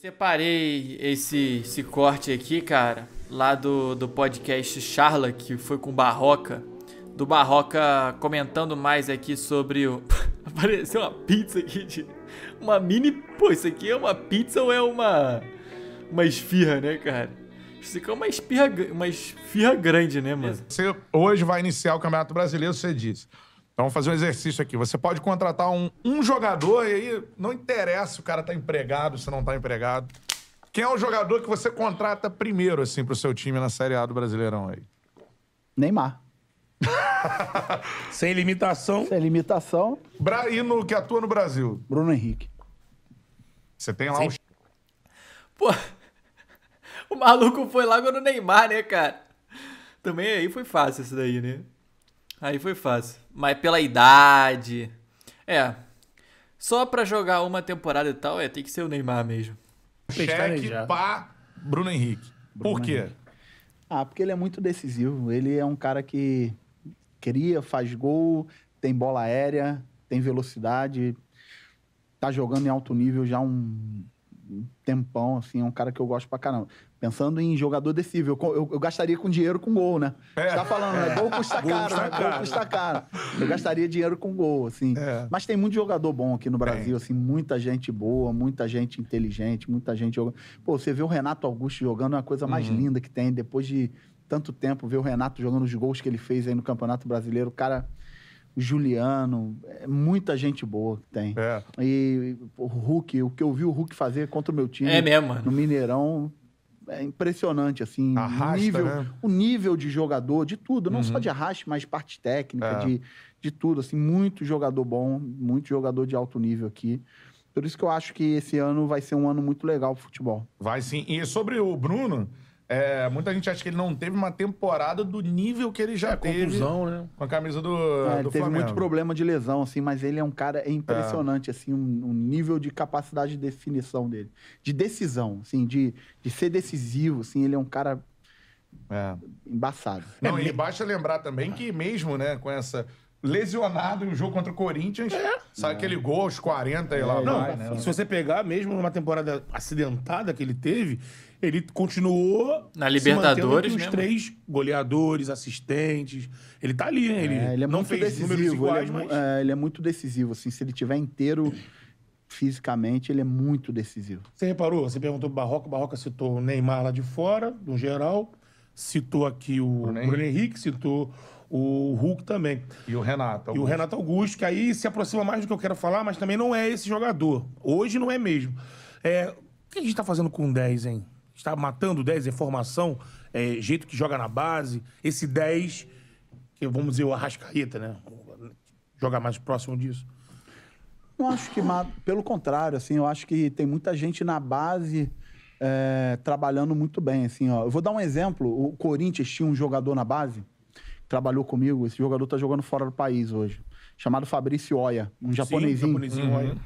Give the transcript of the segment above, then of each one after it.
Separei esse, esse corte aqui, cara, lá do, do podcast Charla, que foi com Barroca. Do Barroca comentando mais aqui sobre o. Apareceu uma pizza aqui de. Uma mini. Pô, isso aqui é uma pizza ou é uma. Uma esfirra, né, cara? Isso aqui é uma espirra, uma esfirra grande, né, mano? Você hoje vai iniciar o Campeonato Brasileiro, você disse. Então, vamos fazer um exercício aqui. Você pode contratar um, um jogador e aí não interessa se o cara tá empregado, se não tá empregado. Quem é o jogador que você contrata primeiro, assim, pro seu time na Série A do Brasileirão aí? Neymar. Sem limitação. Sem limitação. Bra... E no que atua no Brasil? Bruno Henrique. Você tem lá Sem... um... Pô, o maluco foi lá no Neymar, né, cara? Também aí foi fácil isso daí, né? Aí foi fácil. Mas pela idade. É. Só pra jogar uma temporada e tal, é, tem que ser o Neymar mesmo. Cheque pá, Bruno Henrique. Bruno Por quê? Henrique. Ah, porque ele é muito decisivo. Ele é um cara que cria, faz gol, tem bola aérea, tem velocidade, tá jogando em alto nível já um, um tempão, assim, é um cara que eu gosto pra caramba. Pensando em jogador decível, eu, eu, gastaria com dinheiro com gol, né? É. tá falando, né? Gol custa gol caro, né? Gol custa caro. Eu gastaria dinheiro com gol, assim. É. Mas tem muito jogador bom aqui no Brasil, é. assim, muita gente boa, muita gente inteligente, muita gente jogando. Pô, você vê o Renato Augusto jogando é a coisa mais uhum. linda que tem, depois de tanto tempo, ver o Renato jogando os gols que ele fez aí no Campeonato Brasileiro, o cara Juliano, é muita gente boa que tem. É. E o Hulk, o que eu vi o Hulk fazer contra o meu time é mesmo, no Mineirão é impressionante, assim. Arrasta, nível, né? O nível de jogador, de tudo, não uhum. só de arraste, mas parte técnica, é. de, de tudo. assim Muito jogador bom, muito jogador de alto nível aqui. Por isso que eu acho que esse ano vai ser um ano muito legal pro futebol. Vai sim. E sobre o Bruno, é, muita gente acha que ele não teve uma temporada do nível que ele já é, teve. Conclusão, né? Com a camisa do, é, do teve Flamengo. muito problema de lesão, assim, mas ele é um cara é impressionante, é. assim, um, um, nível de capacidade de definição dele. De decisão, assim, de, de ser decisivo, assim, ele é um cara é. embaçado. Não, e basta lembrar também que mesmo, né, com essa lesionado no jogo contra o Corinthians. É. Sabe é. aquele gol aos 40 e é, lá. Não, vai, né? se você pegar, mesmo numa temporada acidentada que ele teve, ele continuou na Libertadores, os três goleadores, assistentes. Ele tá ali, hein? Né? Ele, é, ele é não fez decisivo, números iguais, ele é, mas é, ele é muito decisivo assim, se ele tiver inteiro fisicamente, ele é muito decisivo. Você reparou? Você perguntou o Barroca, o Barroca citou o Neymar lá de fora, no geral, citou aqui o Bruno, Bruno Henrique, citou o Hulk também. E o Renato Augusto. E o Renato Augusto, que aí se aproxima mais do que eu quero falar, mas também não é esse jogador. Hoje não é mesmo. É, o que a gente está fazendo com 10, hein? Está matando 10, é formação, é, jeito que joga na base. Esse 10, que vamos dizer o Arrascaeta, né? Joga mais próximo disso. Não acho que Pelo contrário, assim, eu acho que tem muita gente na base é, trabalhando muito bem, assim, ó. Eu vou dar um exemplo. O Corinthians tinha um jogador na base, trabalhou comigo, esse jogador tá jogando fora do país hoje. Chamado Fabrício Oya, um japonesinho. Sim, japonesinho. Uhum. Né?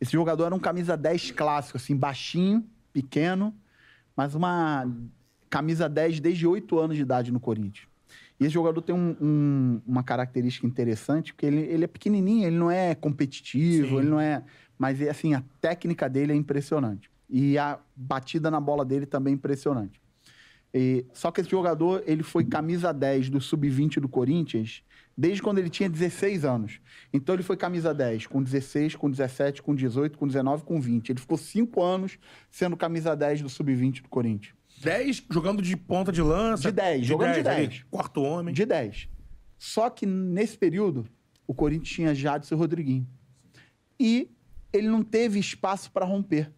Esse jogador era um camisa 10 clássico, assim, baixinho, pequeno, mas uma camisa 10 desde 8 anos de idade no Corinthians. E esse jogador tem um, um, uma característica interessante, porque ele, ele é pequenininho, ele não é competitivo, Sim. ele não é... Mas, é, assim, a técnica dele é impressionante. E a batida na bola dele também é impressionante. E, só que esse jogador, ele foi camisa 10 do sub-20 do Corinthians desde quando ele tinha 16 anos. Então ele foi camisa 10, com 16, com 17, com 18, com 19, com 20. Ele ficou 5 anos sendo camisa 10 do sub-20 do Corinthians. 10 jogando de ponta de lança? De 10, de jogando 10, de 10. Ali, quarto homem. De 10. Só que nesse período, o Corinthians tinha Jadson e Rodriguinho. E ele não teve espaço para romper.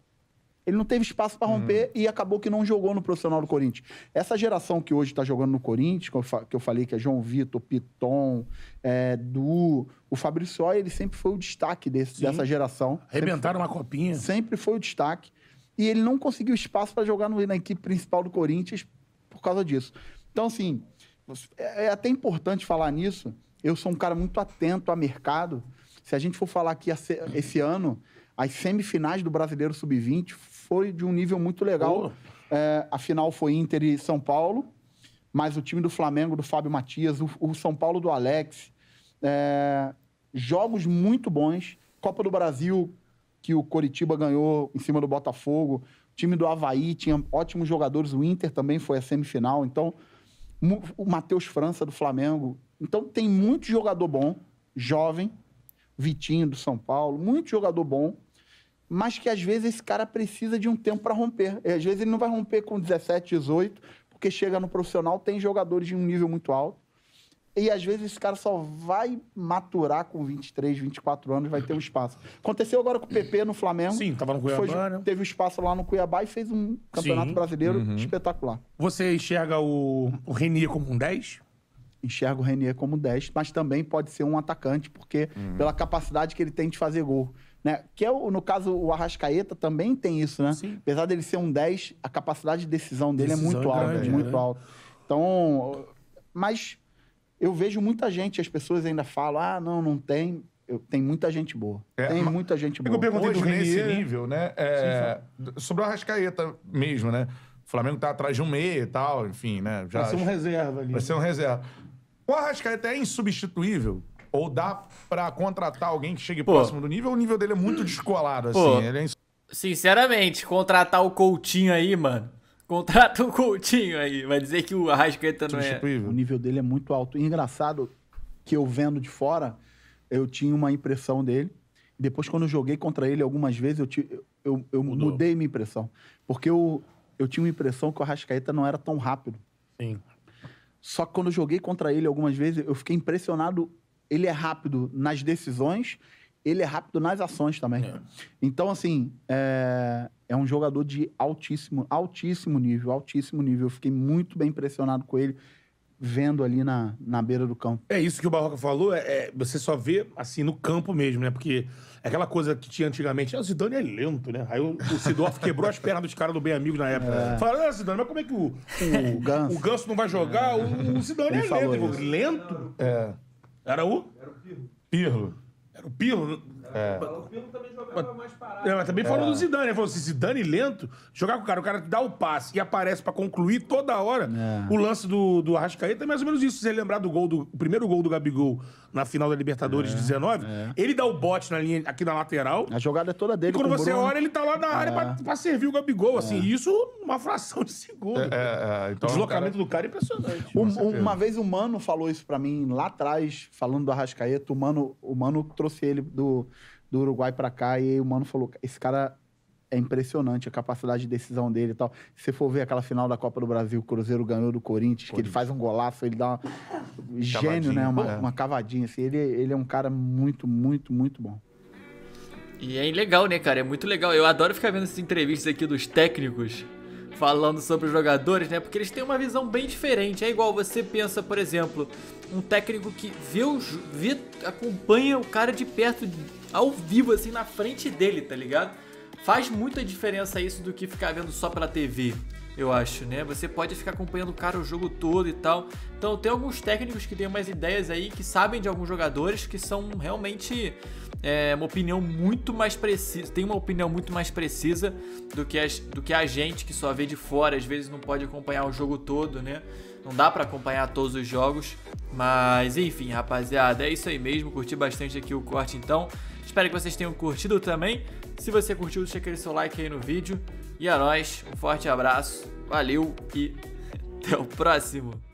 Ele não teve espaço para romper hum. e acabou que não jogou no profissional do Corinthians. Essa geração que hoje está jogando no Corinthians, que eu, falei que é João Vitor, Piton, é, Du, o Fabrício ele sempre foi o destaque desse, dessa geração. Arrebentaram uma copinha. Sempre foi o destaque. E ele não conseguiu espaço para jogar no, na equipe principal do Corinthians por causa disso. Então, assim, é, é até importante falar nisso. Eu sou um cara muito atento a mercado. Se a gente for falar aqui esse ano, as semifinais do Brasileiro Sub-20 foi de um nível muito legal. Oh. É, a final foi Inter e São Paulo, mas o time do Flamengo, do Fábio Matias, o, o São Paulo do Alex. É, jogos muito bons. Copa do Brasil, que o Coritiba ganhou em cima do Botafogo. O time do Havaí tinha ótimos jogadores. O Inter também foi a semifinal. Então, o Matheus França do Flamengo. Então, tem muito jogador bom, jovem. Vitinho do São Paulo, muito jogador bom mas que às vezes esse cara precisa de um tempo para romper. E, é, às vezes ele não vai romper com 17, 18, porque chega no profissional, tem jogadores de um nível muito alto. E às vezes esse cara só vai maturar com 23, 24 anos, vai ter um espaço. Aconteceu agora com o PP no Flamengo. Sim, tava no Cuiabá, foi, né? Teve um espaço lá no Cuiabá e fez um campeonato Sim. brasileiro uhum. espetacular. Você enxerga o, o Renier como um 10? Enxerga o Renier como 10, mas também pode ser um atacante, porque uhum. pela capacidade que ele tem de fazer gol. Né? Que é, o, no caso, o Arrascaeta também tem isso, né? Sim. Apesar dele ser um 10, a capacidade de decisão dele é decisão é muito alta, é muito né? alta. Então, mas eu vejo muita gente, as pessoas ainda falam, ah, não, não tem. Eu, tem muita gente boa. É, tem muita gente boa. Eu perguntei Hoje, do nesse nível, né? É, sim, sim. sobre o Arrascaeta mesmo, né? O Flamengo tá atrás de um meia e tal, enfim, né? Já, vai ser um reserva ali. Vai ser um reserva. O Arrascaeta é insubstituível? Ou dá pra contratar alguém que chegue Pô. próximo do nível, o nível dele é muito descolado, Pô. assim. Ele é Sinceramente, contratar o Coutinho aí, mano. Contrata o Coutinho aí. Vai dizer que o Arrascaeta não é. O nível dele é muito alto. E engraçado que eu vendo de fora, eu tinha uma impressão dele. Depois, quando eu joguei contra ele algumas vezes, eu, eu, eu mudei minha impressão. Porque eu, eu tinha uma impressão que o Arrascaeta não era tão rápido. Sim. Só que quando eu joguei contra ele algumas vezes, eu fiquei impressionado ele é rápido nas decisões, ele é rápido nas ações também. É. Então, assim, é, é um jogador de altíssimo, altíssimo nível, altíssimo nível. Eu fiquei muito bem impressionado com ele vendo ali na, na beira do campo. É isso que o Barroca falou, é, é, você só vê assim no campo mesmo, né? Porque aquela coisa que tinha antigamente, ah, o Zidane é lento, né? Aí o, o Sidorf quebrou as pernas dos caras do Bem amigo na época. É. Falaram, ah, Zidane, mas como é que o, o, o, ganso. o ganso não vai jogar? O, o Zidane Ele é lento. Isso. Lento? É. Era o? Era o Pirlo. Pirlo. Era o Pirlo? É. O Pirlo também jogava mas, mais parado. mas também é. falou do Zidane, ele falou assim, Zidane lento, jogar com o cara, o cara dá o passe e aparece pra concluir toda hora. É. O lance do, do Arrascaeta é mais ou menos isso. Se você lembrar do gol do o primeiro gol do Gabigol na final da Libertadores 19, é, ele dá o bote na linha aqui na lateral. A jogada é toda dele. E quando você Bruno. olha, ele tá lá na área é. pra, pra servir o Gabigol, assim, isso uma fração de segundo. Então, o deslocamento cara... do cara é impressionante. uma vez o Mano falou isso pra mim lá atrás, falando do Arrascaeta, o Mano, o Mano trouxe ele do do Uruguai para cá, e o Mano falou: esse cara é impressionante a capacidade de decisão dele e tal. Se você for ver aquela final da Copa do Brasil, o Cruzeiro ganhou do Corinthians, que ele faz um golaço, ele dá uma... gênio, né? Uma, uma, cavadinha, assim. Ele, ele é um cara muito, muito, muito bom. E é legal, né, cara? É muito legal. Eu adoro ficar vendo essas entrevistas aqui dos técnicos falando sobre os jogadores, né? Porque eles têm uma visão bem diferente. É igual você pensa, por exemplo, um técnico que vê, o, vê acompanha o cara de perto, ao vivo, assim, na frente dele, tá ligado? Faz muita diferença isso do que ficar vendo só pela TV eu acho, né? Você pode ficar acompanhando o cara o jogo todo e tal. Então tem alguns técnicos que têm umas ideias aí, que sabem de alguns jogadores que são realmente é, uma opinião muito mais precisa, tem uma opinião muito mais precisa do que, as, do que a gente que só vê de fora, às vezes não pode acompanhar o jogo todo, né? Não dá para acompanhar todos os jogos, mas enfim, rapaziada, é isso aí mesmo. Curti bastante aqui o corte então. Espero que vocês tenham curtido também. Se você curtiu, deixa aquele seu like aí no vídeo. E a é nós, um forte abraço, valeu e até o próximo.